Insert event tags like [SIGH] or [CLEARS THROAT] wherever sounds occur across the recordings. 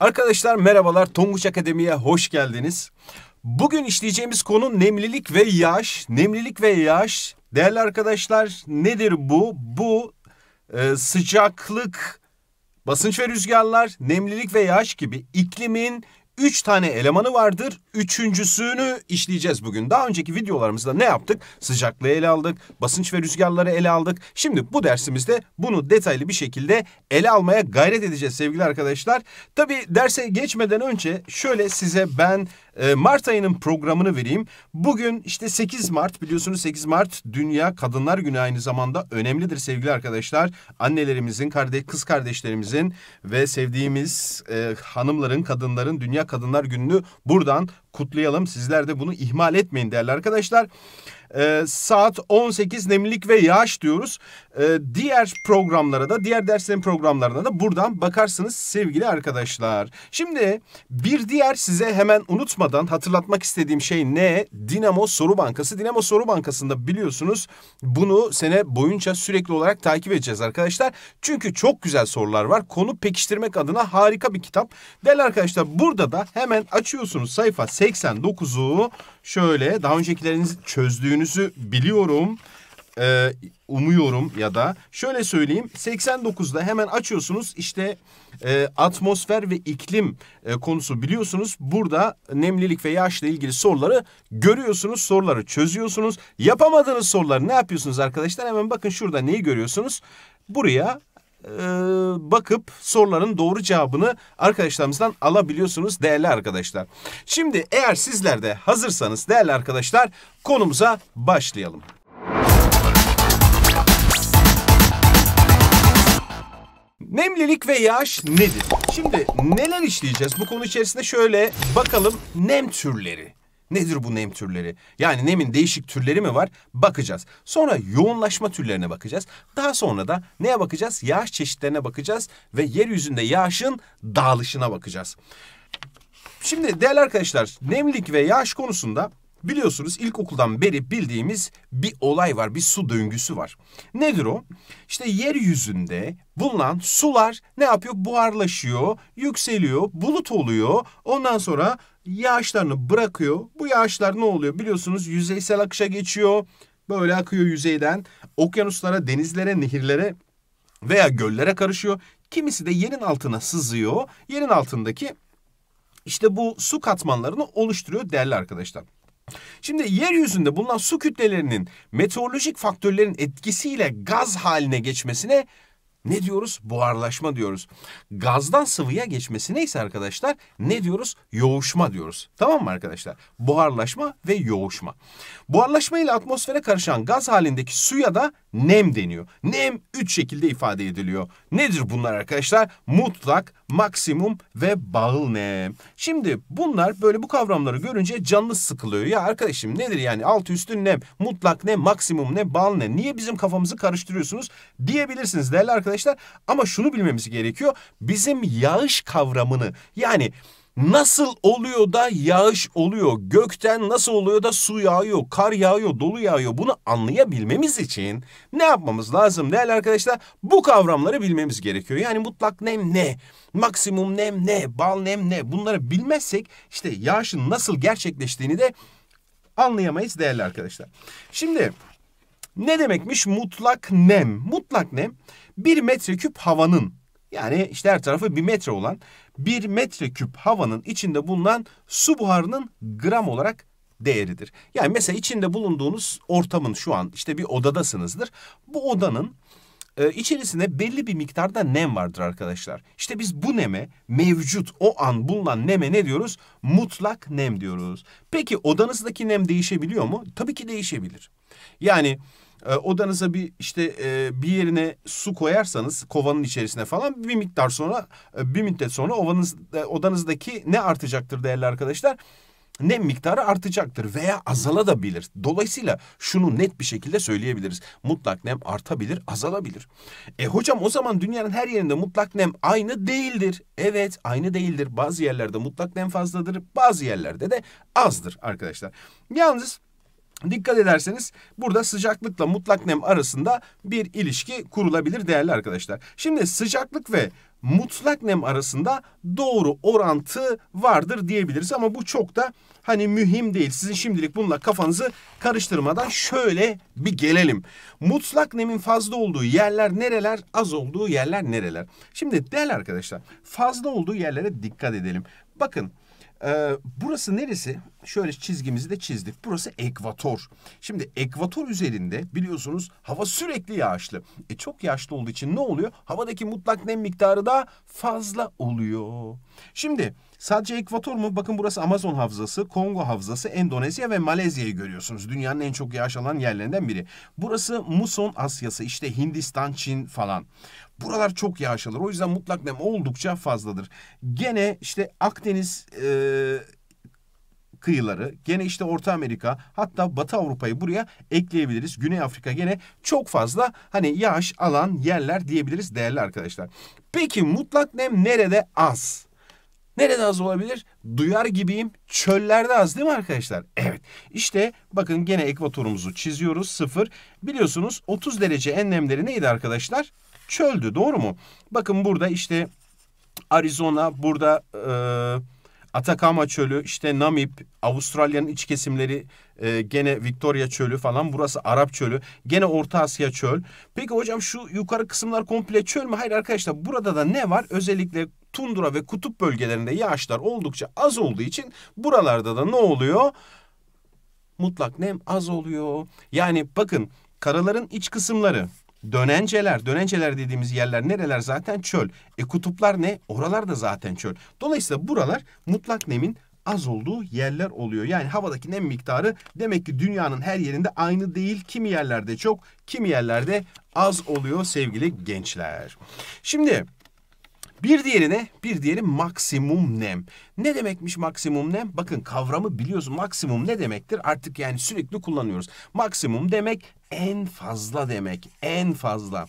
Arkadaşlar merhabalar Tonguç Akademi'ye hoş geldiniz. Bugün işleyeceğimiz konu nemlilik ve yağış. Nemlilik ve yağış değerli arkadaşlar nedir bu? Bu e, sıcaklık, basınç ve rüzgarlar, nemlilik ve yağış gibi iklimin üç tane elemanı vardır. Üçüncüsünü işleyeceğiz bugün. Daha önceki videolarımızda ne yaptık? Sıcaklığı ele aldık, basınç ve rüzgarları ele aldık. Şimdi bu dersimizde bunu detaylı bir şekilde ele almaya gayret edeceğiz sevgili arkadaşlar. Tabii derse geçmeden önce şöyle size ben ee, Mart ayının programını vereyim. Bugün işte 8 Mart biliyorsunuz 8 Mart Dünya Kadınlar Günü aynı zamanda önemlidir sevgili arkadaşlar. Annelerimizin, kız kardeşlerimizin ve sevdiğimiz e, hanımların, kadınların Dünya Kadınlar Günü'nü buradan kutlayalım. Sizler de bunu ihmal etmeyin değerli arkadaşlar. Ee, saat 18 nemlilik ve yağış diyoruz. Ee, diğer programlara da, diğer derslerin programlarına da buradan bakarsınız sevgili arkadaşlar. Şimdi bir diğer size hemen unutmadan hatırlatmak istediğim şey ne? Dinamo Soru Bankası. Dinamo Soru Bankası'nda biliyorsunuz bunu sene boyunca sürekli olarak takip edeceğiz arkadaşlar. Çünkü çok güzel sorular var. Konu pekiştirmek adına harika bir kitap. Değerli arkadaşlar burada da hemen açıyorsunuz sayfa 89'u. Şöyle daha öncekilerinizi çözdüğünüzü biliyorum e, umuyorum ya da şöyle söyleyeyim 89'da hemen açıyorsunuz işte e, atmosfer ve iklim e, konusu biliyorsunuz burada nemlilik ve yağışla ilgili soruları görüyorsunuz soruları çözüyorsunuz yapamadığınız soruları ne yapıyorsunuz arkadaşlar hemen bakın şurada neyi görüyorsunuz buraya e, bakıp soruların doğru cevabını arkadaşlarımızdan alabiliyorsunuz değerli arkadaşlar. Şimdi eğer sizler de hazırsanız değerli arkadaşlar konumuza başlayalım. Nemlilik ve yağış nedir? Şimdi neler işleyeceğiz? Bu konu içerisinde şöyle bakalım nem türleri. Nedir bu nem türleri? Yani nemin değişik türleri mi var? Bakacağız. Sonra yoğunlaşma türlerine bakacağız. Daha sonra da neye bakacağız? Yağış çeşitlerine bakacağız ve yeryüzünde yağışın dağılışına bakacağız. Şimdi değerli arkadaşlar nemlilik ve yağış konusunda Biliyorsunuz ilkokuldan beri bildiğimiz bir olay var, bir su döngüsü var. Nedir o? İşte yeryüzünde bulunan sular ne yapıyor? Buharlaşıyor, yükseliyor, bulut oluyor. Ondan sonra yağışlarını bırakıyor. Bu yağışlar ne oluyor? Biliyorsunuz yüzeysel akışa geçiyor. Böyle akıyor yüzeyden. Okyanuslara, denizlere, nehirlere veya göllere karışıyor. Kimisi de yerin altına sızıyor. Yerin altındaki işte bu su katmanlarını oluşturuyor değerli arkadaşlar. Şimdi yeryüzünde bulunan su kütlelerinin meteorolojik faktörlerin etkisiyle gaz haline geçmesine ne diyoruz? Buharlaşma diyoruz. Gazdan sıvıya geçmesi neyse arkadaşlar ne diyoruz? Yoğuşma diyoruz. Tamam mı arkadaşlar? Buharlaşma ve yoğuşma. Buharlaşma ile atmosfere karışan gaz halindeki suya da nem deniyor. Nem üç şekilde ifade ediliyor. Nedir bunlar arkadaşlar? Mutlak, maksimum ve bağıl nem. Şimdi bunlar böyle bu kavramları görünce canlı sıkılıyor. Ya arkadaşım nedir yani alt üstün nem, mutlak ne, maksimum ne, bağıl ne? Niye bizim kafamızı karıştırıyorsunuz diyebilirsiniz değerli arkadaşlar. Ama şunu bilmemiz gerekiyor. Bizim yağış kavramını yani Nasıl oluyor da yağış oluyor? Gökten nasıl oluyor da su yağıyor, kar yağıyor, dolu yağıyor? Bunu anlayabilmemiz için ne yapmamız lazım değerli arkadaşlar? Bu kavramları bilmemiz gerekiyor. Yani mutlak nem ne? Maksimum nem ne? Bal nem ne? Bunları bilmezsek işte yağışın nasıl gerçekleştiğini de anlayamayız değerli arkadaşlar. Şimdi ne demekmiş mutlak nem? Mutlak nem bir metreküp havanın yani işte her tarafı bir metre olan bir metre küp havanın içinde bulunan su buharının gram olarak değeridir. Yani mesela içinde bulunduğunuz ortamın şu an işte bir odadasınızdır. Bu odanın e, içerisinde belli bir miktarda nem vardır arkadaşlar. İşte biz bu neme mevcut o an bulunan neme ne diyoruz? Mutlak nem diyoruz. Peki odanızdaki nem değişebiliyor mu? Tabii ki değişebilir. Yani ee, odanıza bir işte e, bir yerine su koyarsanız kovanın içerisine falan bir miktar sonra e, bir müddet sonra ovanız, e, odanızdaki ne artacaktır değerli arkadaşlar? nem miktarı artacaktır veya azala da bilir. Dolayısıyla şunu net bir şekilde söyleyebiliriz. Mutlak nem artabilir, azalabilir. E hocam o zaman dünyanın her yerinde mutlak nem aynı değildir. Evet, aynı değildir. Bazı yerlerde mutlak nem fazladır, bazı yerlerde de azdır arkadaşlar. Yalnız Dikkat ederseniz burada sıcaklıkla mutlak nem arasında bir ilişki kurulabilir değerli arkadaşlar. Şimdi sıcaklık ve mutlak nem arasında doğru orantı vardır diyebiliriz ama bu çok da hani mühim değil. Sizin şimdilik bununla kafanızı karıştırmadan şöyle bir gelelim. Mutlak nemin fazla olduğu yerler nereler, az olduğu yerler nereler? Şimdi değerli arkadaşlar fazla olduğu yerlere dikkat edelim. Bakın ee, burası neresi? Şöyle çizgimizi de çizdik. Burası ekvator. Şimdi ekvator üzerinde biliyorsunuz hava sürekli yağışlı. E çok yağışlı olduğu için ne oluyor? Havadaki mutlak nem miktarı da fazla oluyor. Şimdi sadece ekvator mu? Bakın burası Amazon havzası, Kongo havzası, Endonezya ve Malezya'yı görüyorsunuz. Dünyanın en çok yağış alan yerlerinden biri. Burası Muson Asyası İşte Hindistan, Çin falan. Buralar çok yağışlıdır, O yüzden mutlak nem oldukça fazladır. Gene işte Akdeniz e, kıyıları, gene işte Orta Amerika, hatta Batı Avrupa'yı buraya ekleyebiliriz. Güney Afrika gene çok fazla hani yağış alan yerler diyebiliriz değerli arkadaşlar. Peki mutlak nem nerede az? Nerede az olabilir? Duyar gibiyim. Çöllerde az değil mi arkadaşlar? Evet. İşte bakın gene ekvatorumuzu çiziyoruz. Sıfır. Biliyorsunuz 30 derece enlemleri neydi arkadaşlar? çöldü doğru mu? Bakın burada işte Arizona, burada e, Atakama Çölü, işte Namib, Avustralya'nın iç kesimleri, e, gene Victoria Çölü falan. Burası Arap Çölü, gene Orta Asya Çöl. Peki hocam şu yukarı kısımlar komple çöl mü? Hayır arkadaşlar burada da ne var? Özellikle tundra ve kutup bölgelerinde yağışlar oldukça az olduğu için buralarda da ne oluyor? Mutlak nem az oluyor. Yani bakın karaların iç kısımları Dönenceler, dönenceler dediğimiz yerler nereler zaten çöl. E kutuplar ne? Oralar da zaten çöl. Dolayısıyla buralar mutlak nemin az olduğu yerler oluyor. Yani havadaki nem miktarı demek ki dünyanın her yerinde aynı değil. Kimi yerlerde çok, kimi yerlerde az oluyor sevgili gençler. Şimdi bir diğeri ne? Bir diğeri maksimum nem. Ne demekmiş maksimum nem? Bakın kavramı biliyorsun. Maksimum ne demektir? Artık yani sürekli kullanıyoruz. Maksimum demek en fazla demek. En fazla.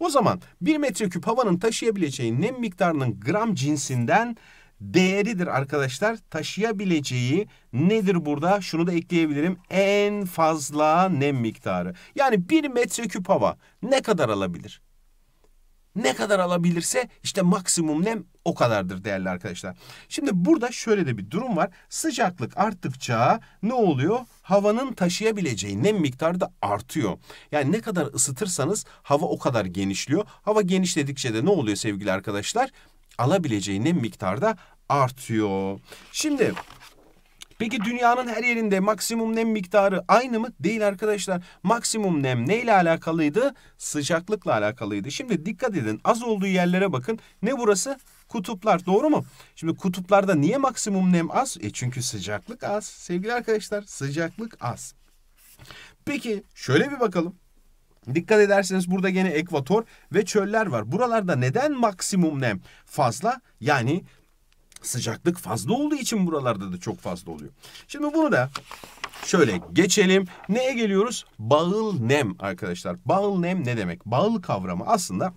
O zaman bir metreküp havanın taşıyabileceği nem miktarının gram cinsinden değeridir arkadaşlar. Taşıyabileceği nedir burada? Şunu da ekleyebilirim. En fazla nem miktarı. Yani bir metreküp hava ne kadar alabilir? ne kadar alabilirse işte maksimum nem o kadardır değerli arkadaşlar. Şimdi burada şöyle de bir durum var. Sıcaklık arttıkça ne oluyor? Havanın taşıyabileceği nem miktarı da artıyor. Yani ne kadar ısıtırsanız hava o kadar genişliyor. Hava genişledikçe de ne oluyor sevgili arkadaşlar? Alabileceği nem miktarı da artıyor. Şimdi Peki dünyanın her yerinde maksimum nem miktarı aynı mı? Değil arkadaşlar. Maksimum nem neyle alakalıydı? Sıcaklıkla alakalıydı. Şimdi dikkat edin az olduğu yerlere bakın. Ne burası? Kutuplar doğru mu? Şimdi kutuplarda niye maksimum nem az? E çünkü sıcaklık az. Sevgili arkadaşlar sıcaklık az. Peki şöyle bir bakalım. Dikkat ederseniz burada gene ekvator ve çöller var. Buralarda neden maksimum nem fazla? Yani sıcaklık fazla olduğu için buralarda da çok fazla oluyor. Şimdi bunu da şöyle geçelim. Neye geliyoruz? Bağıl nem arkadaşlar. Bağıl nem ne demek? Bağıl kavramı aslında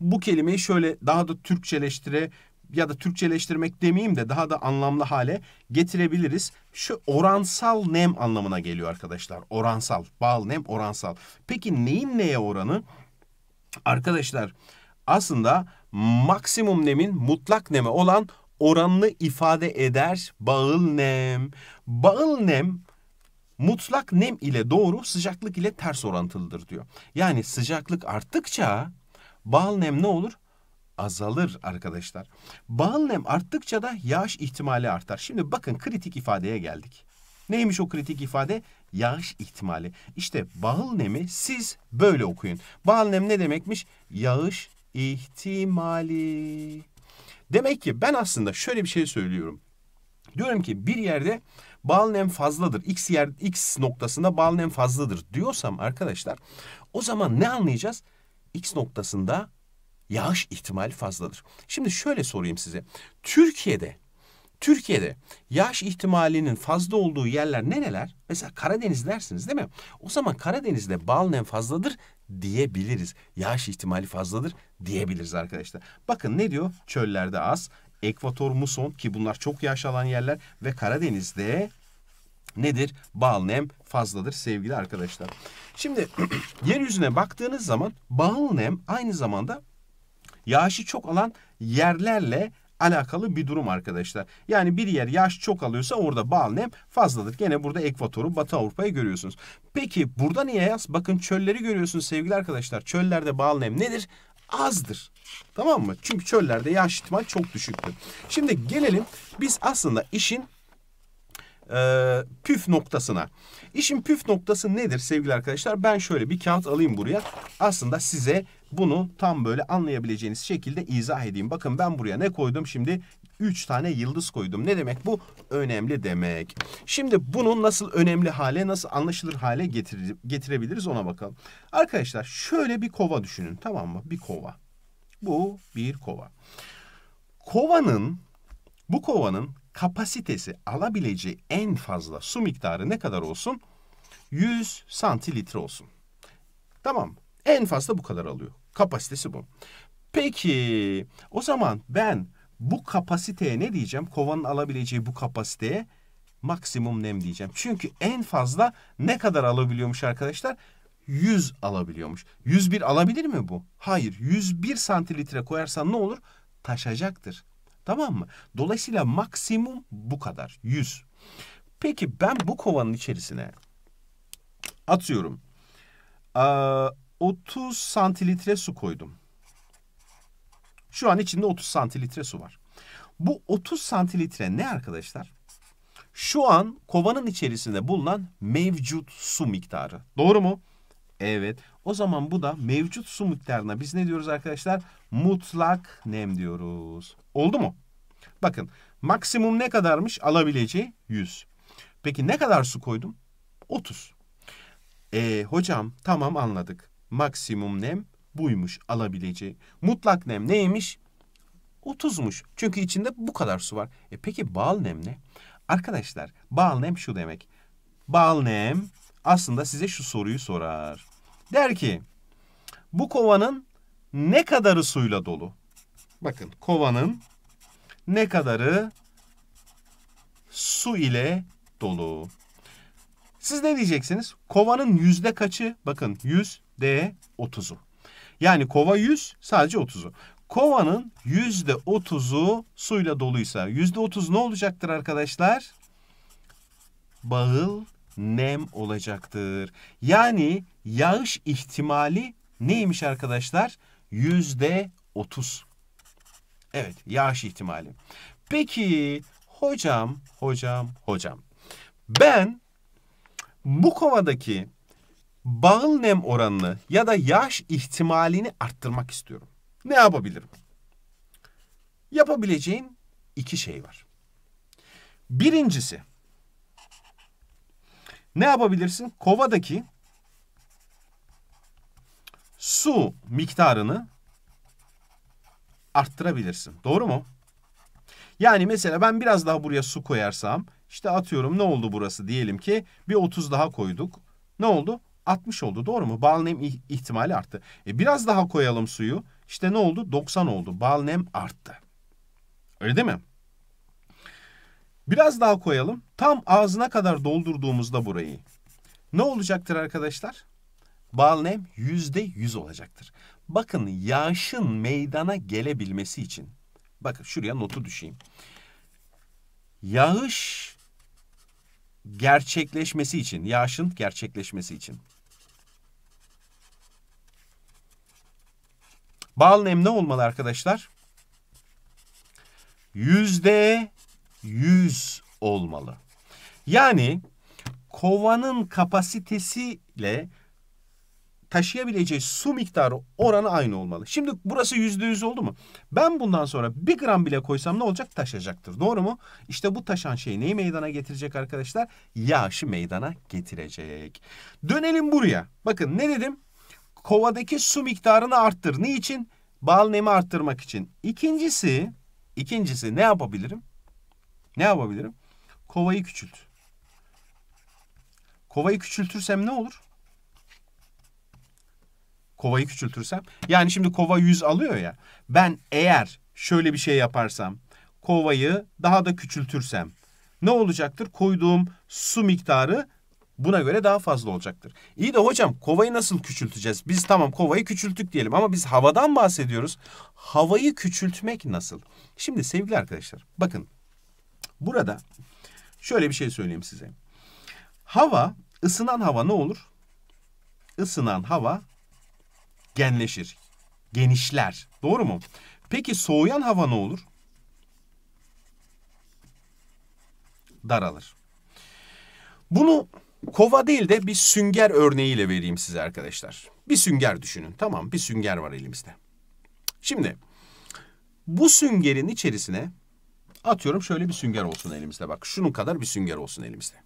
bu kelimeyi şöyle daha da Türkçeleştire ya da Türkçeleştirmek demeyeyim de daha da anlamlı hale getirebiliriz. Şu oransal nem anlamına geliyor arkadaşlar. Oransal, bağıl nem oransal. Peki neyin neye oranı? Arkadaşlar aslında maksimum nemin mutlak neme olan oranlı ifade eder bağıl nem. Bağıl nem mutlak nem ile doğru sıcaklık ile ters orantılıdır diyor. Yani sıcaklık arttıkça bağıl nem ne olur? azalır arkadaşlar. Bağıl nem arttıkça da yağış ihtimali artar. Şimdi bakın kritik ifadeye geldik. Neymiş o kritik ifade? Yağış ihtimali. İşte bağıl nemi siz böyle okuyun. Bağıl nem ne demekmiş? Yağış ihtimali. Demek ki ben aslında şöyle bir şey söylüyorum. Diyorum ki bir yerde bağın nem fazladır. X yer X noktasında bağın nem fazladır diyorsam arkadaşlar o zaman ne anlayacağız? X noktasında yağış ihtimali fazladır. Şimdi şöyle sorayım size. Türkiye'de Türkiye'de yaş ihtimalinin fazla olduğu yerler nereler? Mesela Karadeniz dersiniz değil mi? O zaman Karadeniz'de bal nem fazladır diyebiliriz. Yaş ihtimali fazladır diyebiliriz arkadaşlar. Bakın ne diyor? Çöllerde az, ekvator muson ki bunlar çok yağış alan yerler ve Karadeniz'de nedir? Bal nem fazladır sevgili arkadaşlar. Şimdi [CLEARS THROAT] yeryüzüne baktığınız zaman bal nem aynı zamanda yağışı çok alan yerlerle alakalı bir durum arkadaşlar. Yani bir yer yaş çok alıyorsa orada bal nem fazladır. Gene burada ekvatoru Batı Avrupa'yı görüyorsunuz. Peki burada niye yaz? Bakın çölleri görüyorsunuz sevgili arkadaşlar. Çöllerde bal nem nedir? azdır. Tamam mı? Çünkü çöllerde yaş ihtimal çok düşüktür. Şimdi gelelim biz aslında işin e, püf noktasına. İşin püf noktası nedir sevgili arkadaşlar? Ben şöyle bir kağıt alayım buraya. Aslında size bunu tam böyle anlayabileceğiniz şekilde izah edeyim. Bakın ben buraya ne koydum şimdi? 3 tane yıldız koydum. Ne demek bu? Önemli demek. Şimdi bunu nasıl önemli hale, nasıl anlaşılır hale getirebiliriz ona bakalım. Arkadaşlar şöyle bir kova düşünün tamam mı? Bir kova. Bu bir kova. Kovanın, bu kovanın kapasitesi alabileceği en fazla su miktarı ne kadar olsun? 100 santilitre olsun. Tamam en fazla bu kadar alıyor. Kapasitesi bu. Peki o zaman ben bu kapasiteye ne diyeceğim? Kovanın alabileceği bu kapasiteye maksimum nem diyeceğim. Çünkü en fazla ne kadar alabiliyormuş arkadaşlar? 100 alabiliyormuş. 101 alabilir mi bu? Hayır. 101 santilitre koyarsan ne olur? Taşacaktır. Tamam mı? Dolayısıyla maksimum bu kadar. 100. Peki ben bu kovanın içerisine atıyorum. 30 santilitre su koydum. Şu an içinde 30 santilitre su var. Bu 30 santilitre ne arkadaşlar? Şu an kovanın içerisinde bulunan mevcut su miktarı. Doğru mu? Evet. O zaman bu da mevcut su miktarına biz ne diyoruz arkadaşlar? Mutlak nem diyoruz. Oldu mu? Bakın maksimum ne kadarmış alabileceği 100. Peki ne kadar su koydum? 30. E, ee, hocam tamam anladık maksimum nem buymuş alabileceği. Mutlak nem neymiş? 30'muş. Çünkü içinde bu kadar su var. E peki bağlı nem ne? Arkadaşlar bağlı nem şu demek. Bağlı nem aslında size şu soruyu sorar. Der ki bu kovanın ne kadarı suyla dolu? Bakın kovanın ne kadarı su ile dolu. Siz ne diyeceksiniz? Kovanın yüzde kaçı? Bakın yüz D 30'u. Yani kova 100 sadece 30'u. Kovanın yüzde 30'u suyla doluysa yüzde 30 ne olacaktır arkadaşlar? Bağıl nem olacaktır. Yani yağış ihtimali neymiş arkadaşlar? Yüzde 30. Evet yağış ihtimali. Peki hocam, hocam, hocam. Ben bu kovadaki bağıl nem oranını ya da yaş ihtimalini arttırmak istiyorum. Ne yapabilirim? Yapabileceğin iki şey var. Birincisi ne yapabilirsin? Kovadaki su miktarını arttırabilirsin. Doğru mu? Yani mesela ben biraz daha buraya su koyarsam işte atıyorum ne oldu burası diyelim ki bir 30 daha koyduk. Ne oldu? 60 oldu doğru mu? bal nem ihtimali arttı. E biraz daha koyalım suyu. İşte ne oldu? 90 oldu. bal nem arttı. Öyle değil mi? Biraz daha koyalım. Tam ağzına kadar doldurduğumuzda burayı. Ne olacaktır arkadaşlar? bal nem %100 olacaktır. Bakın yağışın meydana gelebilmesi için. Bakın şuraya notu düşeyim. Yağış gerçekleşmesi için, yağışın gerçekleşmesi için Bağlı nem ne olmalı arkadaşlar? Yüzde yüz olmalı. Yani kovanın kapasitesiyle taşıyabileceği su miktarı oranı aynı olmalı. Şimdi burası yüzde yüz oldu mu? Ben bundan sonra bir gram bile koysam ne olacak? Taşacaktır. Doğru mu? İşte bu taşan şey neyi meydana getirecek arkadaşlar? Yağışı meydana getirecek. Dönelim buraya. Bakın ne dedim? kovadaki su miktarını arttır. Niçin? Bal nemi arttırmak için. İkincisi, ikincisi ne yapabilirim? Ne yapabilirim? Kovayı küçült. Kovayı küçültürsem ne olur? Kovayı küçültürsem. Yani şimdi kova 100 alıyor ya. Ben eğer şöyle bir şey yaparsam. Kovayı daha da küçültürsem. Ne olacaktır? Koyduğum su miktarı buna göre daha fazla olacaktır. İyi de hocam kovayı nasıl küçülteceğiz? Biz tamam kovayı küçülttük diyelim ama biz havadan bahsediyoruz. Havayı küçültmek nasıl? Şimdi sevgili arkadaşlar bakın burada şöyle bir şey söyleyeyim size. Hava ısınan hava ne olur? Isınan hava genleşir, genişler. Doğru mu? Peki soğuyan hava ne olur? Daralır. Bunu kova değil de bir sünger örneğiyle vereyim size arkadaşlar. Bir sünger düşünün. Tamam bir sünger var elimizde. Şimdi bu süngerin içerisine atıyorum şöyle bir sünger olsun elimizde. Bak şunun kadar bir sünger olsun elimizde.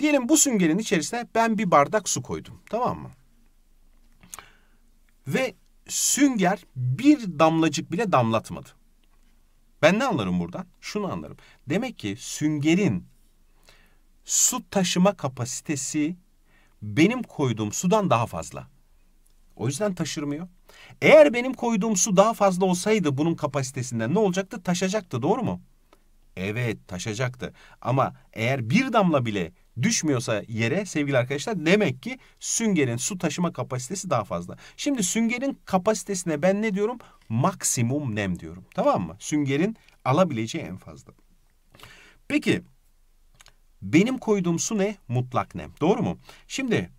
Diyelim bu süngerin içerisine ben bir bardak su koydum. Tamam mı? Ve sünger bir damlacık bile damlatmadı. Ben ne anlarım buradan? Şunu anlarım. Demek ki süngerin su taşıma kapasitesi benim koyduğum sudan daha fazla. O yüzden taşırmıyor. Eğer benim koyduğum su daha fazla olsaydı bunun kapasitesinden ne olacaktı? Taşacaktı doğru mu? Evet taşacaktı. Ama eğer bir damla bile düşmüyorsa yere sevgili arkadaşlar demek ki süngerin su taşıma kapasitesi daha fazla. Şimdi süngerin kapasitesine ben ne diyorum? Maksimum nem diyorum. Tamam mı? Süngerin alabileceği en fazla. Peki benim koyduğum su ne? Mutlak nem. Doğru mu? Şimdi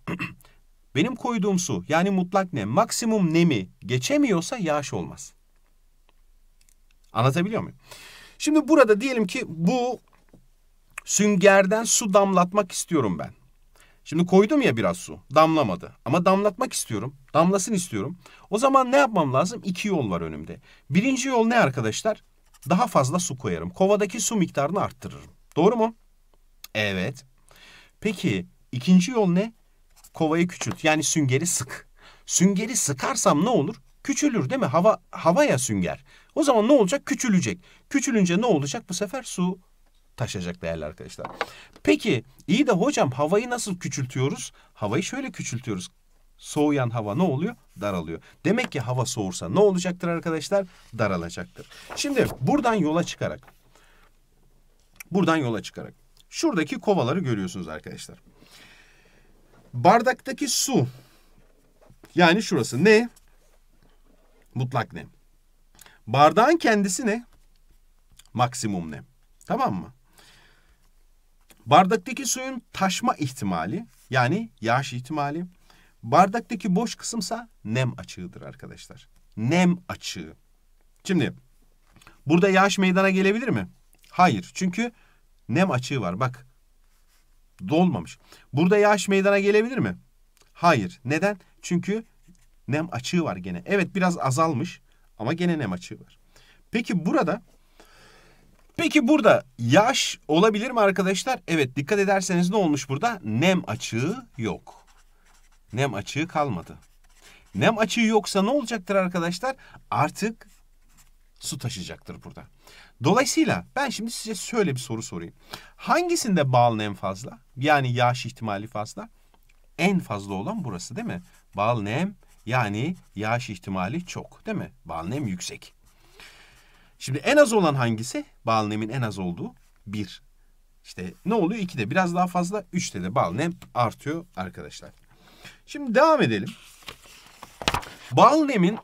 [CLEARS THROAT] benim koyduğum su yani mutlak nem maksimum nemi geçemiyorsa yağış olmaz. Anlatabiliyor muyum? Şimdi burada diyelim ki bu süngerden su damlatmak istiyorum ben. Şimdi koydum ya biraz su. Damlamadı. Ama damlatmak istiyorum. Damlasın istiyorum. O zaman ne yapmam lazım? İki yol var önümde. Birinci yol ne arkadaşlar? Daha fazla su koyarım. Kovadaki su miktarını arttırırım. Doğru mu? Evet. Peki ikinci yol ne? Kovayı küçült. Yani süngeri sık. Süngeri sıkarsam ne olur? Küçülür değil mi? Hava havaya sünger. O zaman ne olacak? Küçülecek. Küçülünce ne olacak? Bu sefer su taşacak değerli arkadaşlar. Peki iyi de hocam havayı nasıl küçültüyoruz? Havayı şöyle küçültüyoruz. Soğuyan hava ne oluyor? Daralıyor. Demek ki hava soğursa ne olacaktır arkadaşlar? Daralacaktır. Şimdi buradan yola çıkarak buradan yola çıkarak Şuradaki kovaları görüyorsunuz arkadaşlar. Bardaktaki su yani şurası ne? Mutlak nem. Bardağın kendisi ne? Maksimum nem. Tamam mı? Bardaktaki suyun taşma ihtimali yani yağış ihtimali. Bardaktaki boş kısımsa nem açığıdır arkadaşlar. Nem açığı. Şimdi burada yağış meydana gelebilir mi? Hayır. Çünkü Nem açığı var bak. Dolmamış. Burada yağış meydana gelebilir mi? Hayır. Neden? Çünkü nem açığı var gene. Evet biraz azalmış ama gene nem açığı var. Peki burada Peki burada yağış olabilir mi arkadaşlar? Evet dikkat ederseniz ne olmuş burada? Nem açığı yok. Nem açığı kalmadı. Nem açığı yoksa ne olacaktır arkadaşlar? Artık su taşıyacaktır burada. Dolayısıyla ben şimdi size şöyle bir soru sorayım. Hangisinde bağlın en fazla? Yani yağış ihtimali fazla. En fazla olan burası değil mi? Bağlı nem yani yağış ihtimali çok değil mi? Bağlı nem yüksek. Şimdi en az olan hangisi? Bağlı nemin en az olduğu bir. İşte ne oluyor? 2'de biraz daha fazla. 3'te de bal nem artıyor arkadaşlar. Şimdi devam edelim. Bal nemin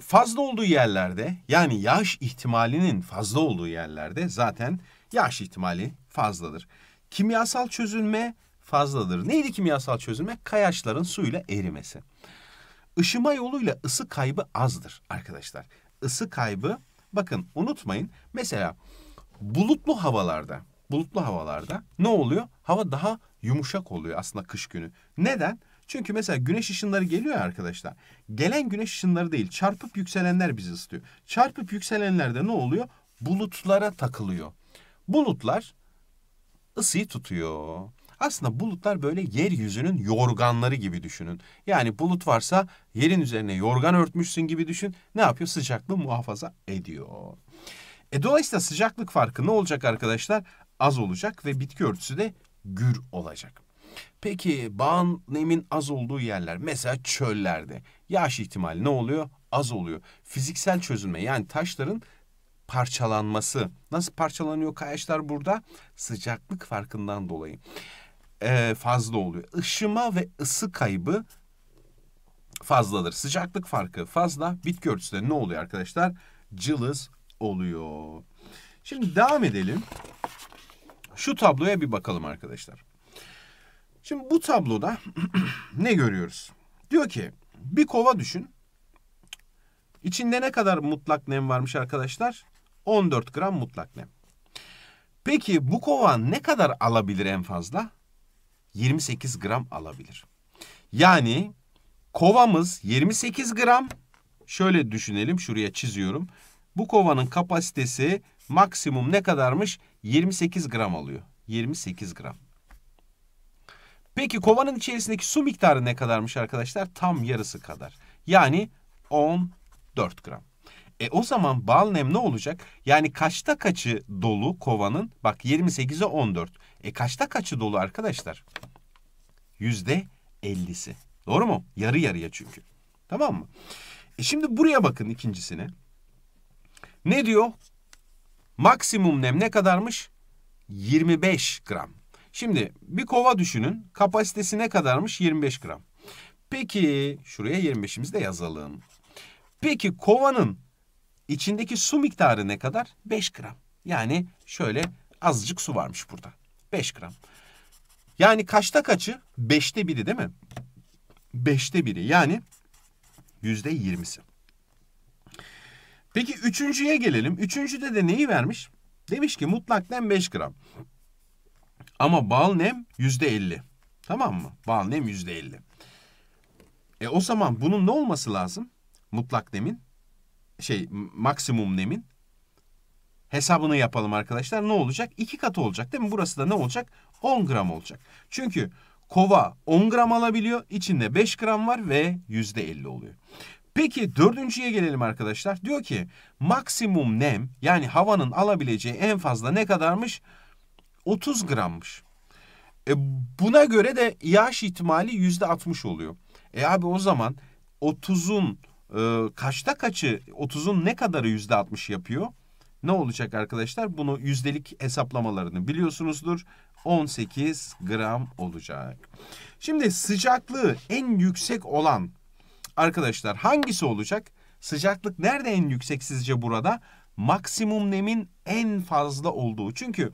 fazla olduğu yerlerde yani yağış ihtimalinin fazla olduğu yerlerde zaten yağış ihtimali fazladır. Kimyasal çözülme fazladır. Neydi kimyasal çözülme? Kayaçların suyla erimesi. Işıma yoluyla ısı kaybı azdır arkadaşlar. Isı kaybı bakın unutmayın mesela bulutlu havalarda bulutlu havalarda ne oluyor? Hava daha yumuşak oluyor aslında kış günü. Neden? Çünkü mesela güneş ışınları geliyor arkadaşlar. Gelen güneş ışınları değil çarpıp yükselenler bizi ısıtıyor. Çarpıp yükselenlerde ne oluyor? Bulutlara takılıyor. Bulutlar ısıyı tutuyor. Aslında bulutlar böyle yeryüzünün yorganları gibi düşünün. Yani bulut varsa yerin üzerine yorgan örtmüşsün gibi düşün. Ne yapıyor? Sıcaklığı muhafaza ediyor. E dolayısıyla sıcaklık farkı ne olacak arkadaşlar? Az olacak ve bitki örtüsü de gür olacak. Peki bağın nemin az olduğu yerler mesela çöllerde yağış ihtimali ne oluyor? Az oluyor. Fiziksel çözülme yani taşların parçalanması. Nasıl parçalanıyor kayaçlar burada? Sıcaklık farkından dolayı ee, fazla oluyor. Işıma ve ısı kaybı fazladır. Sıcaklık farkı fazla. Bitki örtüsü de ne oluyor arkadaşlar? Cılız oluyor. Şimdi devam edelim. Şu tabloya bir bakalım arkadaşlar. Şimdi bu tabloda [CLEARS THROAT] ne görüyoruz? Diyor ki bir kova düşün. İçinde ne kadar mutlak nem varmış arkadaşlar? 14 gram mutlak nem. Peki bu kova ne kadar alabilir en fazla? 28 gram alabilir. Yani kovamız 28 gram. Şöyle düşünelim şuraya çiziyorum. Bu kovanın kapasitesi maksimum ne kadarmış? 28 gram alıyor. 28 gram. Peki kovanın içerisindeki su miktarı ne kadarmış arkadaşlar? Tam yarısı kadar. Yani 14 gram. E o zaman bal nem ne olacak? Yani kaçta kaçı dolu kovanın? Bak 28'e 14. E kaçta kaçı dolu arkadaşlar? 50'si. Doğru mu? Yarı yarıya çünkü. Tamam mı? E şimdi buraya bakın ikincisine. Ne diyor? Maksimum nem ne kadarmış? 25 gram. Şimdi bir kova düşünün. Kapasitesi ne kadarmış? 25 gram. Peki şuraya 25'imizi de yazalım. Peki kovanın içindeki su miktarı ne kadar? 5 gram. Yani şöyle azıcık su varmış burada. 5 gram. Yani kaçta kaçı? 5'te biri değil mi? 5'te biri yani yüzde %20'si. Peki üçüncüye gelelim. Üçüncüde de neyi vermiş? Demiş ki mutlak nem 5 gram. Ama bal nem yüzde %50. Tamam mı? Bal nem yüzde %50. E o zaman bunun ne olması lazım? Mutlak nemin şey maksimum nemin hesabını yapalım arkadaşlar. Ne olacak? İki katı olacak değil mi? Burası da ne olacak? 10 gram olacak. Çünkü kova 10 gram alabiliyor. İçinde 5 gram var ve yüzde %50 oluyor. Peki dördüncüye gelelim arkadaşlar. Diyor ki maksimum nem yani havanın alabileceği en fazla ne kadarmış? 30 grammış. E buna göre de yaş ihtimali yüzde 60 oluyor. E abi o zaman 30'un e, kaçta kaçı 30'un ne kadarı yüzde 60 yapıyor? Ne olacak arkadaşlar? Bunu yüzdelik hesaplamalarını biliyorsunuzdur. 18 gram olacak. Şimdi sıcaklığı en yüksek olan arkadaşlar hangisi olacak? Sıcaklık nerede en yüksek sizce burada? Maksimum nemin en fazla olduğu. Çünkü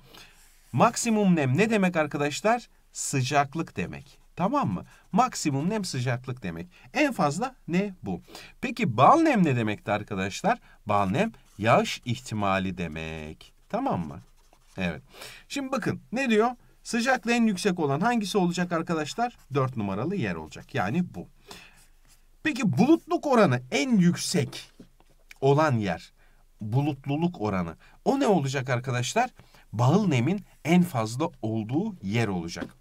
Maksimum nem ne demek arkadaşlar? Sıcaklık demek. Tamam mı? Maksimum nem sıcaklık demek. En fazla ne bu? Peki bal nem ne demekti arkadaşlar? Bal nem yağış ihtimali demek. Tamam mı? Evet. Şimdi bakın ne diyor? Sıcaklığı en yüksek olan hangisi olacak arkadaşlar? 4 numaralı yer olacak. Yani bu. Peki bulutluk oranı en yüksek olan yer. Bulutluluk oranı. O ne olacak arkadaşlar? Arkadaşlar bağıl nemin en fazla olduğu yer olacak.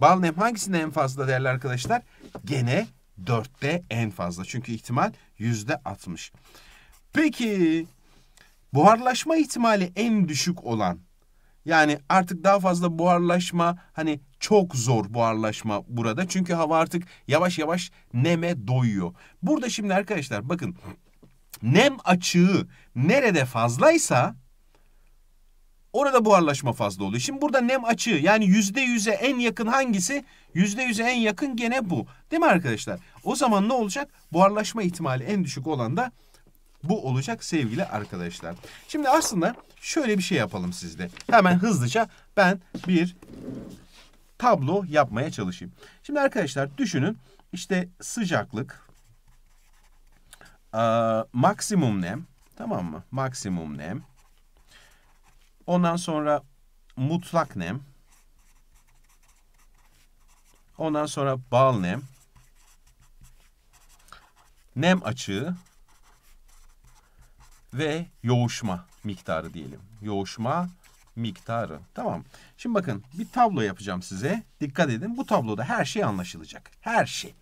Bağıl nem hangisinde en fazla değerli arkadaşlar? Gene dörtte en fazla. Çünkü ihtimal yüzde altmış. Peki buharlaşma ihtimali en düşük olan yani artık daha fazla buharlaşma hani çok zor buharlaşma burada. Çünkü hava artık yavaş yavaş neme doyuyor. Burada şimdi arkadaşlar bakın nem açığı nerede fazlaysa Orada buharlaşma fazla oluyor. Şimdi burada nem açığı yani yüzde yüze en yakın hangisi? Yüzde yüze en yakın gene bu. Değil mi arkadaşlar? O zaman ne olacak? Buharlaşma ihtimali en düşük olan da bu olacak sevgili arkadaşlar. Şimdi aslında şöyle bir şey yapalım sizde. Hemen hızlıca ben bir tablo yapmaya çalışayım. Şimdi arkadaşlar düşünün işte sıcaklık, e, maksimum nem tamam mı? Maksimum nem Ondan sonra mutlak nem. Ondan sonra bal nem. Nem açığı ve yoğuşma miktarı diyelim. Yoğuşma miktarı. Tamam. Şimdi bakın bir tablo yapacağım size. Dikkat edin. Bu tabloda her şey anlaşılacak. Her şey.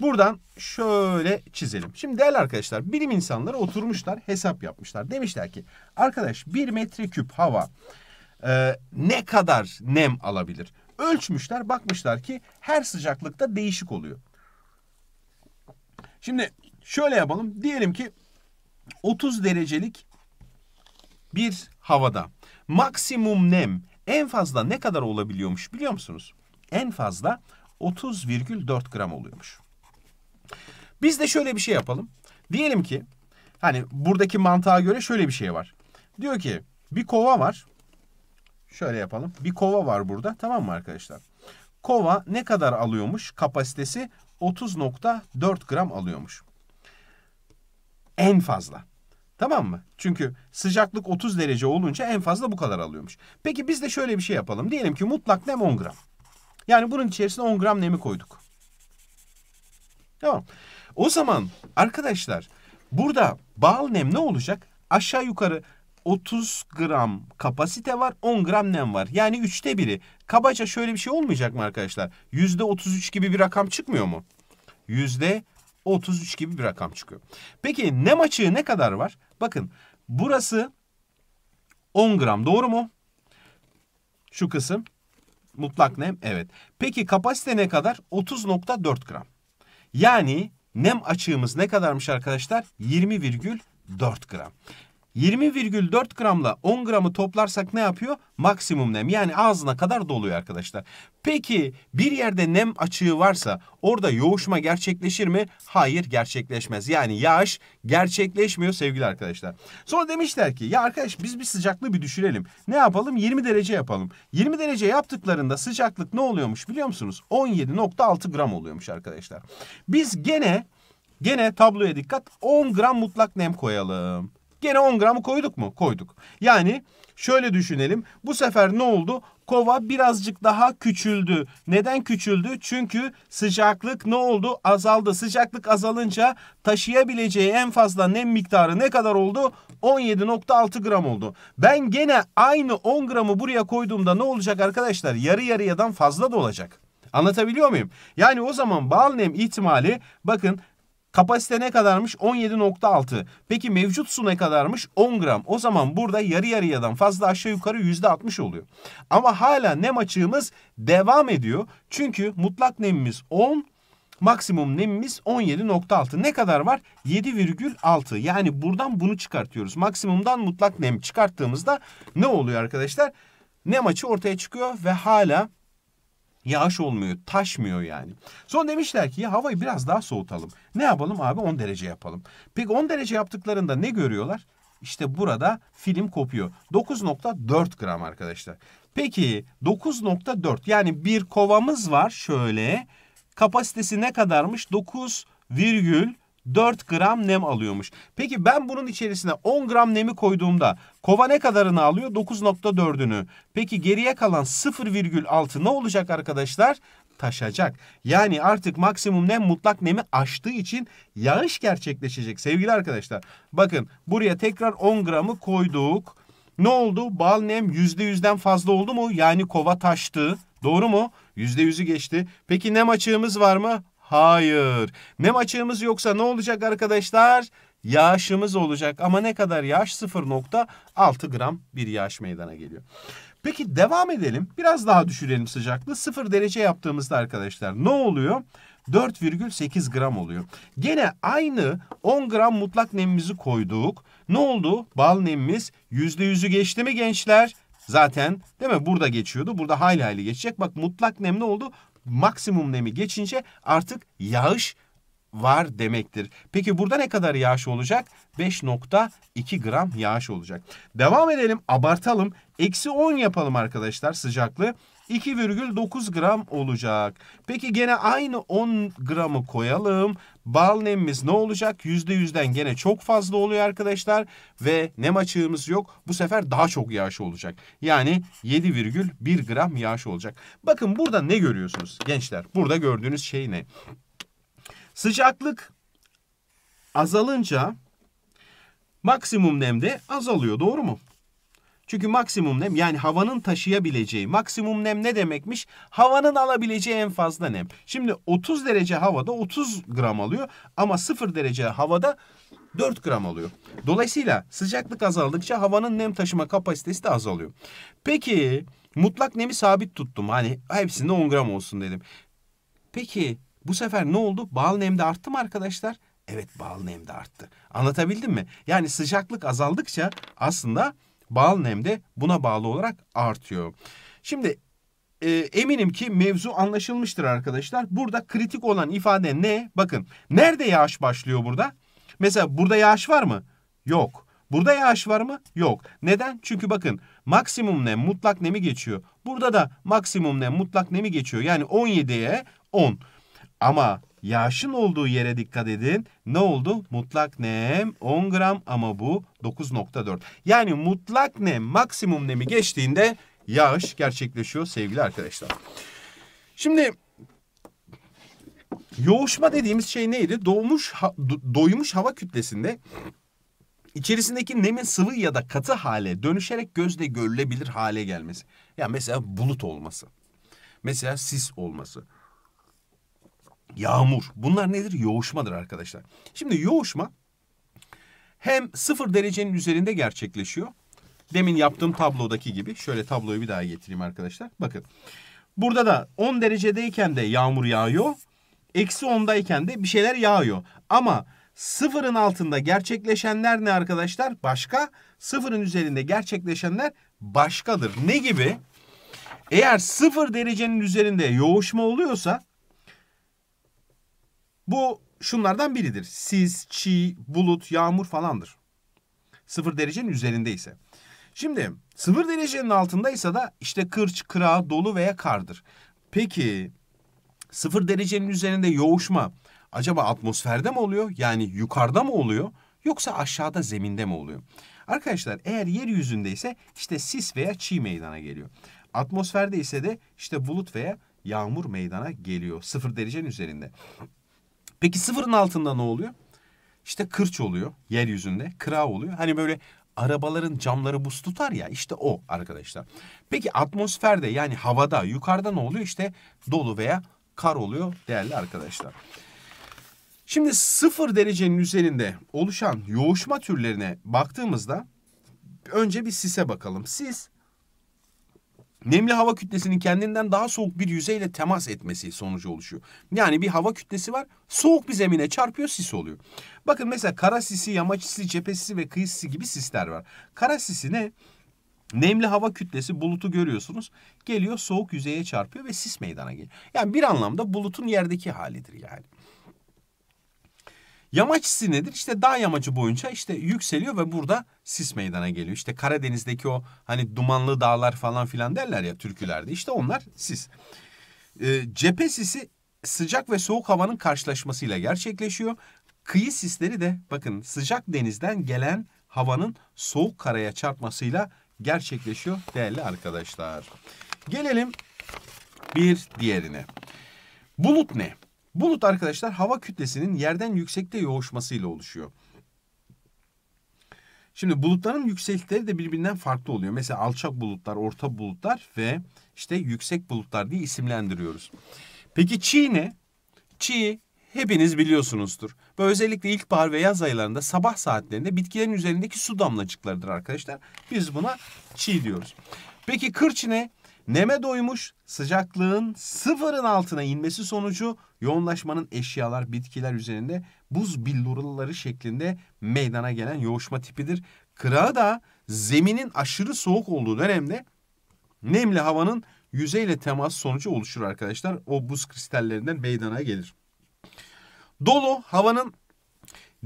Buradan şöyle çizelim. Şimdi değerli arkadaşlar bilim insanları oturmuşlar hesap yapmışlar. Demişler ki arkadaş bir metreküp hava e, ne kadar nem alabilir? Ölçmüşler bakmışlar ki her sıcaklıkta değişik oluyor. Şimdi şöyle yapalım. Diyelim ki 30 derecelik bir havada maksimum nem en fazla ne kadar olabiliyormuş biliyor musunuz? En fazla 30,4 gram oluyormuş. Biz de şöyle bir şey yapalım. Diyelim ki hani buradaki mantığa göre şöyle bir şey var. Diyor ki bir kova var. Şöyle yapalım. Bir kova var burada. Tamam mı arkadaşlar? Kova ne kadar alıyormuş? Kapasitesi 30.4 gram alıyormuş. En fazla. Tamam mı? Çünkü sıcaklık 30 derece olunca en fazla bu kadar alıyormuş. Peki biz de şöyle bir şey yapalım. Diyelim ki mutlak nem 10 gram. Yani bunun içerisine 10 gram nemi koyduk. Tamam. O zaman arkadaşlar burada bağlı nem ne olacak? Aşağı yukarı 30 gram kapasite var 10 gram nem var. Yani üçte biri. Kabaca şöyle bir şey olmayacak mı arkadaşlar? %33 gibi bir rakam çıkmıyor mu? %33 gibi bir rakam çıkıyor. Peki nem açığı ne kadar var? Bakın burası 10 gram doğru mu? Şu kısım mutlak nem evet. Peki kapasite ne kadar? 30.4 gram. Yani nem açığımız ne kadarmış arkadaşlar? 20,4 gram. 20,4 gramla 10 gramı toplarsak ne yapıyor? Maksimum nem yani ağzına kadar doluyor arkadaşlar. Peki bir yerde nem açığı varsa orada yoğuşma gerçekleşir mi? Hayır gerçekleşmez. Yani yağış gerçekleşmiyor sevgili arkadaşlar. Sonra demişler ki ya arkadaş biz bir sıcaklığı bir düşürelim. Ne yapalım? 20 derece yapalım. 20 derece yaptıklarında sıcaklık ne oluyormuş biliyor musunuz? 17.6 gram oluyormuş arkadaşlar. Biz gene gene tabloya dikkat 10 gram mutlak nem koyalım. Gene 10 gramı koyduk mu? Koyduk. Yani şöyle düşünelim. Bu sefer ne oldu? Kova birazcık daha küçüldü. Neden küçüldü? Çünkü sıcaklık ne oldu? Azaldı. Sıcaklık azalınca taşıyabileceği en fazla nem miktarı ne kadar oldu? 17.6 gram oldu. Ben gene aynı 10 gramı buraya koyduğumda ne olacak arkadaşlar? Yarı yarıyadan fazla da olacak. Anlatabiliyor muyum? Yani o zaman bal nem ihtimali bakın Kapasite ne kadarmış? 17.6. Peki mevcut su ne kadarmış? 10 gram. O zaman burada yarı yarıyadan fazla aşağı yukarı %60 oluyor. Ama hala nem açığımız devam ediyor. Çünkü mutlak nemimiz 10, maksimum nemimiz 17.6. Ne kadar var? 7,6. Yani buradan bunu çıkartıyoruz. Maksimumdan mutlak nem çıkarttığımızda ne oluyor arkadaşlar? Nem açı ortaya çıkıyor ve hala Yağış olmuyor, taşmıyor yani. Son demişler ki ya havayı biraz daha soğutalım. Ne yapalım abi? 10 derece yapalım. Peki 10 derece yaptıklarında ne görüyorlar? İşte burada film kopuyor. 9.4 gram arkadaşlar. Peki 9.4 yani bir kovamız var şöyle. Kapasitesi ne kadarmış? 9 virgül 4 gram nem alıyormuş. Peki ben bunun içerisine 10 gram nemi koyduğumda kova ne kadarını alıyor? 9.4'ünü. Peki geriye kalan 0,6 ne olacak arkadaşlar? taşacak. Yani artık maksimum nem mutlak nemi aştığı için yağış gerçekleşecek sevgili arkadaşlar. Bakın buraya tekrar 10 gramı koyduk. Ne oldu? Bal nem %100'den fazla oldu mu? Yani kova taştı. Doğru mu? %100'ü geçti. Peki nem açığımız var mı? Hayır. Nem açığımız yoksa ne olacak arkadaşlar? Yağışımız olacak ama ne kadar yağış? 0.6 gram bir yağış meydana geliyor. Peki devam edelim. Biraz daha düşürelim sıcaklığı. 0 derece yaptığımızda arkadaşlar ne oluyor? 4,8 gram oluyor. Gene aynı 10 gram mutlak nemimizi koyduk. Ne oldu? Bal nemimiz %100'ü geçti mi gençler? Zaten değil mi? Burada geçiyordu. Burada hayli hayli geçecek. Bak mutlak nem ne oldu? maksimum nemi geçince artık yağış var demektir. Peki burada ne kadar yağış olacak? 5.2 gram yağış olacak. Devam edelim abartalım. Eksi 10 yapalım arkadaşlar sıcaklığı. 2,9 gram olacak. Peki gene aynı 10 gramı koyalım. Bal nemimiz ne olacak? %100'den gene çok fazla oluyor arkadaşlar. Ve nem açığımız yok. Bu sefer daha çok yağış olacak. Yani 7,1 gram yağış olacak. Bakın burada ne görüyorsunuz gençler? Burada gördüğünüz şey ne? Sıcaklık azalınca maksimum nem de azalıyor. Doğru mu? Çünkü maksimum nem yani havanın taşıyabileceği maksimum nem ne demekmiş? Havanın alabileceği en fazla nem. Şimdi 30 derece havada 30 gram alıyor ama 0 derece havada 4 gram alıyor. Dolayısıyla sıcaklık azaldıkça havanın nem taşıma kapasitesi de azalıyor. Peki mutlak nemi sabit tuttum. Hani hepsinde 10 gram olsun dedim. Peki bu sefer ne oldu? Bağlı nemde arttı mı arkadaşlar? Evet bağlı nemde arttı. Anlatabildim mi? Yani sıcaklık azaldıkça aslında Bağıl nem de buna bağlı olarak artıyor. Şimdi e, eminim ki mevzu anlaşılmıştır arkadaşlar. Burada kritik olan ifade ne? Bakın nerede yağış başlıyor burada? Mesela burada yağış var mı? Yok. Burada yağış var mı? Yok. Neden? Çünkü bakın maksimum nem mutlak nemi geçiyor. Burada da maksimum nem mutlak nemi geçiyor. Yani 17'ye 10. Ama yağışın olduğu yere dikkat edin. Ne oldu? Mutlak nem 10 gram ama bu 9.4. Yani mutlak nem maksimum nemi geçtiğinde yağış gerçekleşiyor sevgili arkadaşlar. Şimdi yoğuşma dediğimiz şey neydi? Doğmuş, doymuş hava kütlesinde içerisindeki nemin sıvı ya da katı hale dönüşerek gözle görülebilir hale gelmesi. Ya yani mesela bulut olması. Mesela sis olması yağmur. Bunlar nedir? Yoğuşmadır arkadaşlar. Şimdi yoğuşma hem sıfır derecenin üzerinde gerçekleşiyor. Demin yaptığım tablodaki gibi. Şöyle tabloyu bir daha getireyim arkadaşlar. Bakın. Burada da 10 derecedeyken de yağmur yağıyor. Eksi 10'dayken de bir şeyler yağıyor. Ama sıfırın altında gerçekleşenler ne arkadaşlar? Başka. Sıfırın üzerinde gerçekleşenler başkadır. Ne gibi? Eğer sıfır derecenin üzerinde yoğuşma oluyorsa bu şunlardan biridir. Sis, çiğ, bulut, yağmur falandır. Sıfır derecenin üzerinde ise. Şimdi sıfır derecenin altındaysa da işte kırç, kıra, dolu veya kardır. Peki sıfır derecenin üzerinde yoğuşma acaba atmosferde mi oluyor? Yani yukarıda mı oluyor? Yoksa aşağıda zeminde mi oluyor? Arkadaşlar eğer yeryüzünde ise işte sis veya çiğ meydana geliyor. Atmosferde ise de işte bulut veya yağmur meydana geliyor sıfır derecenin üzerinde. Peki sıfırın altında ne oluyor? İşte kırç oluyor yeryüzünde. Kıra oluyor. Hani böyle arabaların camları buz tutar ya işte o arkadaşlar. Peki atmosferde yani havada yukarıda ne oluyor? İşte dolu veya kar oluyor değerli arkadaşlar. Şimdi sıfır derecenin üzerinde oluşan yoğuşma türlerine baktığımızda önce bir sise bakalım. Sis nemli hava kütlesinin kendinden daha soğuk bir yüzeyle temas etmesi sonucu oluşuyor. Yani bir hava kütlesi var, soğuk bir zemine çarpıyor, sis oluyor. Bakın mesela kara sisi, yamaç sisi, cephe sisi ve kıyı sisi gibi sisler var. Kara sisi ne? Nemli hava kütlesi bulutu görüyorsunuz. Geliyor soğuk yüzeye çarpıyor ve sis meydana geliyor. Yani bir anlamda bulutun yerdeki halidir yani. Yamaç sisi nedir? İşte dağ yamacı boyunca işte yükseliyor ve burada sis meydana geliyor. İşte Karadeniz'deki o hani dumanlı dağlar falan filan derler ya türkülerde. İşte onlar sis. E, cephe sisi sıcak ve soğuk havanın karşılaşmasıyla gerçekleşiyor. Kıyı sisleri de bakın sıcak denizden gelen havanın soğuk karaya çarpmasıyla gerçekleşiyor değerli arkadaşlar. Gelelim bir diğerine. Bulut ne? Bulut arkadaşlar hava kütlesinin yerden yüksekte yoğuşmasıyla oluşuyor. Şimdi bulutların yüksekleri de birbirinden farklı oluyor. Mesela alçak bulutlar, orta bulutlar ve işte yüksek bulutlar diye isimlendiriyoruz. Peki çiğ ne? Çiğ hepiniz biliyorsunuzdur. Ve özellikle ilkbahar ve yaz aylarında sabah saatlerinde bitkilerin üzerindeki su damlacıklarıdır arkadaşlar. Biz buna çiğ diyoruz. Peki kırç ne? Neme doymuş sıcaklığın sıfırın altına inmesi sonucu yoğunlaşmanın eşyalar, bitkiler üzerinde buz billurları şeklinde meydana gelen yoğuşma tipidir. Kırağı da zeminin aşırı soğuk olduğu dönemde nemli havanın yüzeyle temas sonucu oluşur arkadaşlar. O buz kristallerinden meydana gelir. Dolu havanın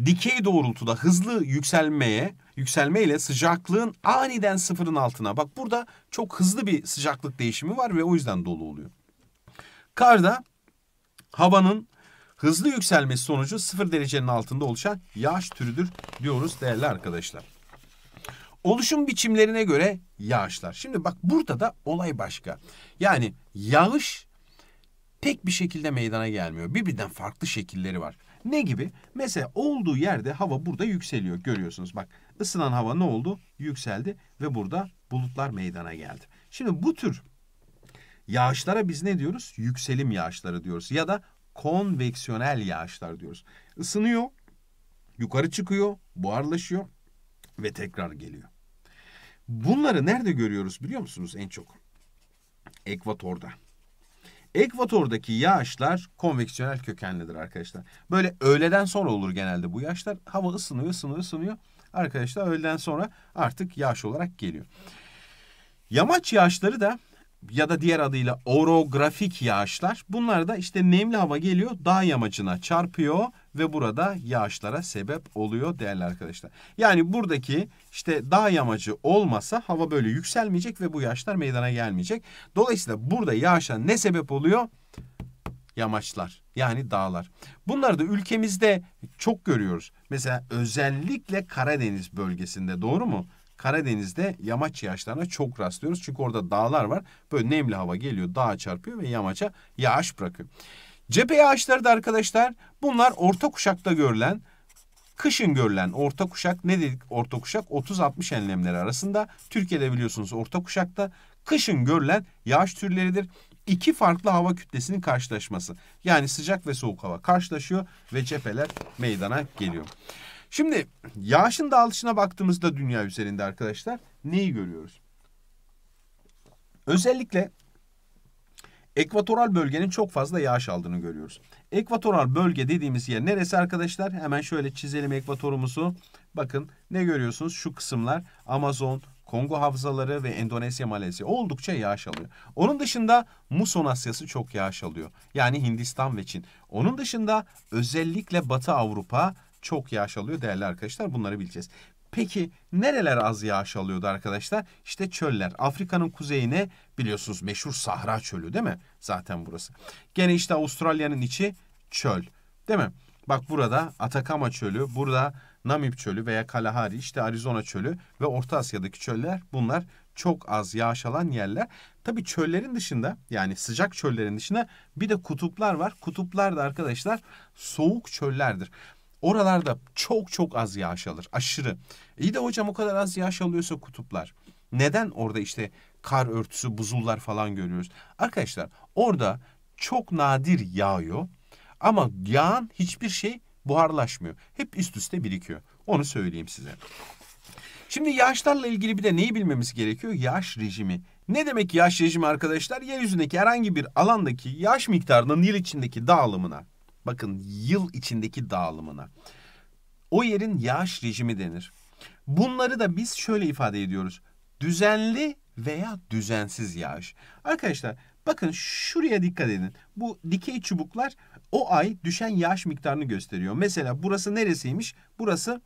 dikey doğrultuda hızlı yükselmeye yükselmeyle sıcaklığın aniden sıfırın altına. Bak burada çok hızlı bir sıcaklık değişimi var ve o yüzden dolu oluyor. Karda havanın hızlı yükselmesi sonucu sıfır derecenin altında oluşan yağış türüdür diyoruz değerli arkadaşlar. Oluşum biçimlerine göre yağışlar. Şimdi bak burada da olay başka. Yani yağış tek bir şekilde meydana gelmiyor. Birbirinden farklı şekilleri var. Ne gibi? Mesela olduğu yerde hava burada yükseliyor görüyorsunuz. Bak ısınan hava ne oldu? Yükseldi ve burada bulutlar meydana geldi. Şimdi bu tür yağışlara biz ne diyoruz? Yükselim yağışları diyoruz ya da konveksiyonel yağışlar diyoruz. Isınıyor, yukarı çıkıyor, buharlaşıyor ve tekrar geliyor. Bunları nerede görüyoruz biliyor musunuz en çok? Ekvatorda. Ekvatordaki yağışlar konveksiyonel kökenlidir arkadaşlar. Böyle öğleden sonra olur genelde bu yağışlar. Hava ısınıyor, ısınıyor, ısınıyor. Arkadaşlar öğleden sonra artık yağış olarak geliyor. Yamaç yağışları da ya da diğer adıyla orografik yağışlar. Bunlar da işte nemli hava geliyor dağ yamacına çarpıyor ve burada yağışlara sebep oluyor değerli arkadaşlar. Yani buradaki işte dağ yamacı olmasa hava böyle yükselmeyecek ve bu yağışlar meydana gelmeyecek. Dolayısıyla burada yağışlar ne sebep oluyor? Yamaçlar yani dağlar. Bunları da ülkemizde çok görüyoruz. Mesela özellikle Karadeniz bölgesinde doğru mu? Karadeniz'de yamaç yağışlarına çok rastlıyoruz. Çünkü orada dağlar var. Böyle nemli hava geliyor, dağa çarpıyor ve yamaça yağış bırakıyor. Cephe yağışları da arkadaşlar bunlar orta kuşakta görülen Kışın görülen orta kuşak ne dedik? Orta kuşak 30-60 enlemleri arasında. Türkiye'de biliyorsunuz orta kuşakta kışın görülen yağış türleridir. İki farklı hava kütlesinin karşılaşması. Yani sıcak ve soğuk hava karşılaşıyor ve cepheler meydana geliyor. Şimdi yağışın dağılışına baktığımızda dünya üzerinde arkadaşlar neyi görüyoruz? Özellikle ekvatoral bölgenin çok fazla yağış aldığını görüyoruz. Ekvatoral bölge dediğimiz yer neresi arkadaşlar? Hemen şöyle çizelim ekvatorumuzu. Bakın ne görüyorsunuz? Şu kısımlar Amazon, Kongo havzaları ve Endonezya, Malezya oldukça yağış alıyor. Onun dışında Muson Asyası çok yağış alıyor. Yani Hindistan ve Çin. Onun dışında özellikle Batı Avrupa, çok yağış alıyor değerli arkadaşlar. Bunları bileceğiz. Peki nereler az yağış alıyordu arkadaşlar? İşte çöller. Afrika'nın kuzeyine biliyorsunuz meşhur Sahra Çölü değil mi? Zaten burası. Gene işte Avustralya'nın içi çöl. Değil mi? Bak burada Atakama Çölü, burada Namib Çölü veya Kalahari, işte Arizona Çölü ve Orta Asya'daki çöller bunlar çok az yağış alan yerler. Tabi çöllerin dışında yani sıcak çöllerin dışında bir de kutuplar var. Kutuplar da arkadaşlar soğuk çöllerdir. Oralarda çok çok az yağış alır. Aşırı. İyi de hocam o kadar az yağış alıyorsa kutuplar. Neden orada işte kar örtüsü, buzullar falan görüyoruz? Arkadaşlar orada çok nadir yağıyor. Ama yağan hiçbir şey buharlaşmıyor. Hep üst üste birikiyor. Onu söyleyeyim size. Şimdi yağışlarla ilgili bir de neyi bilmemiz gerekiyor? Yağış rejimi. Ne demek yağış rejimi arkadaşlar? Yeryüzündeki herhangi bir alandaki yağış miktarının yıl içindeki dağılımına Bakın yıl içindeki dağılımına. O yerin yağış rejimi denir. Bunları da biz şöyle ifade ediyoruz. Düzenli veya düzensiz yağış. Arkadaşlar bakın şuraya dikkat edin. Bu dikey çubuklar o ay düşen yağış miktarını gösteriyor. Mesela burası neresiymiş? Burası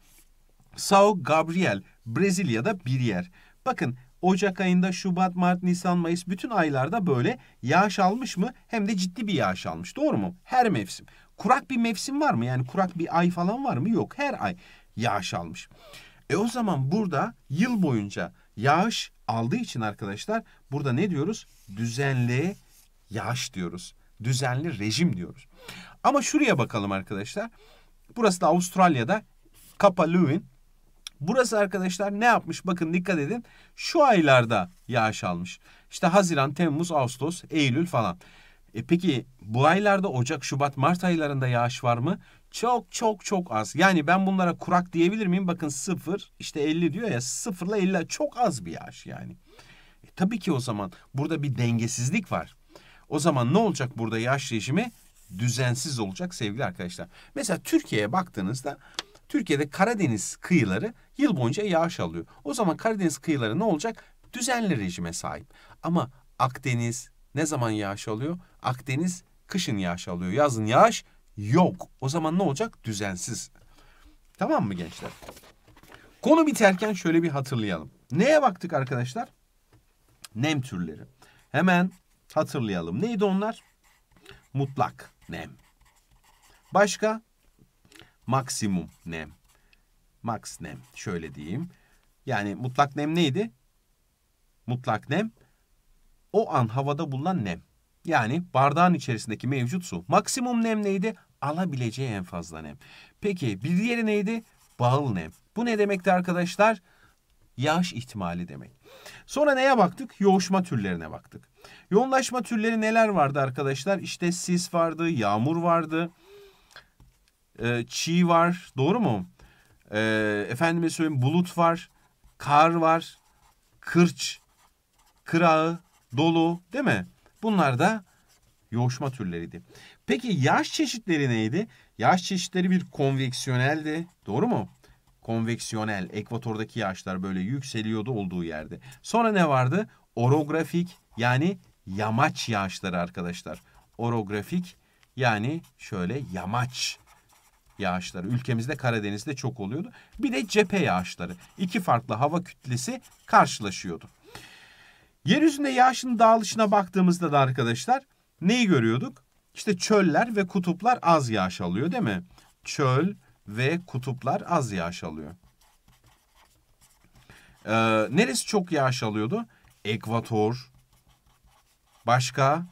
São Gabriel, Brezilya'da bir yer. Bakın Ocak ayında Şubat, Mart, Nisan, Mayıs bütün aylarda böyle yağış almış mı? Hem de ciddi bir yağış almış. Doğru mu? Her mevsim. Kurak bir mevsim var mı? Yani kurak bir ay falan var mı? Yok. Her ay yağış almış. E o zaman burada yıl boyunca yağış aldığı için arkadaşlar burada ne diyoruz? Düzenli yağış diyoruz. Düzenli rejim diyoruz. Ama şuraya bakalım arkadaşlar. Burası da Avustralya'da Kapalüin. Burası arkadaşlar ne yapmış? Bakın dikkat edin. Şu aylarda yağış almış. İşte Haziran, Temmuz, Ağustos, Eylül falan. E peki bu aylarda Ocak, Şubat, Mart aylarında yağış var mı? Çok çok çok az. Yani ben bunlara kurak diyebilir miyim? Bakın sıfır işte 50 diyor ya sıfırla 50 çok az bir yağış yani. E tabii ki o zaman burada bir dengesizlik var. O zaman ne olacak burada yağış rejimi? Düzensiz olacak sevgili arkadaşlar. Mesela Türkiye'ye baktığınızda Türkiye'de Karadeniz kıyıları yıl boyunca yağış alıyor. O zaman Karadeniz kıyıları ne olacak? Düzenli rejime sahip. Ama Akdeniz ne zaman yağış alıyor? Akdeniz kışın yağış alıyor. Yazın yağış yok. O zaman ne olacak? Düzensiz. Tamam mı gençler? Konu biterken şöyle bir hatırlayalım. Neye baktık arkadaşlar? Nem türleri. Hemen hatırlayalım. Neydi onlar? Mutlak nem. Başka? Maksimum nem. Max nem. Şöyle diyeyim. Yani mutlak nem neydi? Mutlak nem o an havada bulunan nem. Yani bardağın içerisindeki mevcut su. Maksimum nem neydi? Alabileceği en fazla nem. Peki bir diğeri neydi? Bağıl nem. Bu ne demekti arkadaşlar? Yağış ihtimali demek. Sonra neye baktık? Yoğuşma türlerine baktık. Yoğunlaşma türleri neler vardı arkadaşlar? İşte sis vardı, yağmur vardı, e, çiğ var. Doğru mu? E, efendime söyleyeyim bulut var, kar var, kırç, kırağı, dolu değil mi? Bunlar da yoğuşma türleriydi. Peki yağış çeşitleri neydi? Yağış çeşitleri bir konveksiyoneldi. Doğru mu? Konveksiyonel. Ekvatordaki yağışlar böyle yükseliyordu olduğu yerde. Sonra ne vardı? Orografik yani yamaç yağışları arkadaşlar. Orografik yani şöyle yamaç yağışları. Ülkemizde Karadeniz'de çok oluyordu. Bir de cephe yağışları. İki farklı hava kütlesi karşılaşıyordu. Yeryüzünde yağışın dağılışına baktığımızda da arkadaşlar neyi görüyorduk? İşte çöller ve kutuplar az yağış alıyor değil mi? Çöl ve kutuplar az yağış alıyor. Ee, neresi çok yağış alıyordu? Ekvator, başka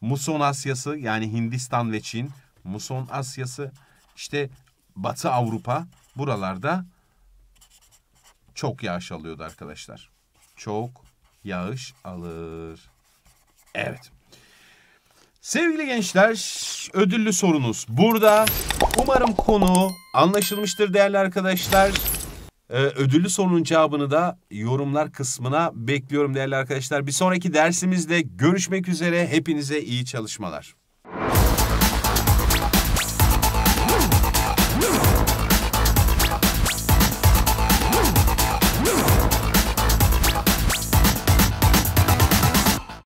Muson Asyası yani Hindistan ve Çin, Muson Asyası, işte Batı Avrupa buralarda çok yağış alıyordu arkadaşlar. Çok yağış alır. Evet. Sevgili gençler, ödüllü sorunuz burada. Umarım konu anlaşılmıştır değerli arkadaşlar. Ee, ödüllü sorunun cevabını da yorumlar kısmına bekliyorum değerli arkadaşlar. Bir sonraki dersimizde görüşmek üzere. Hepinize iyi çalışmalar.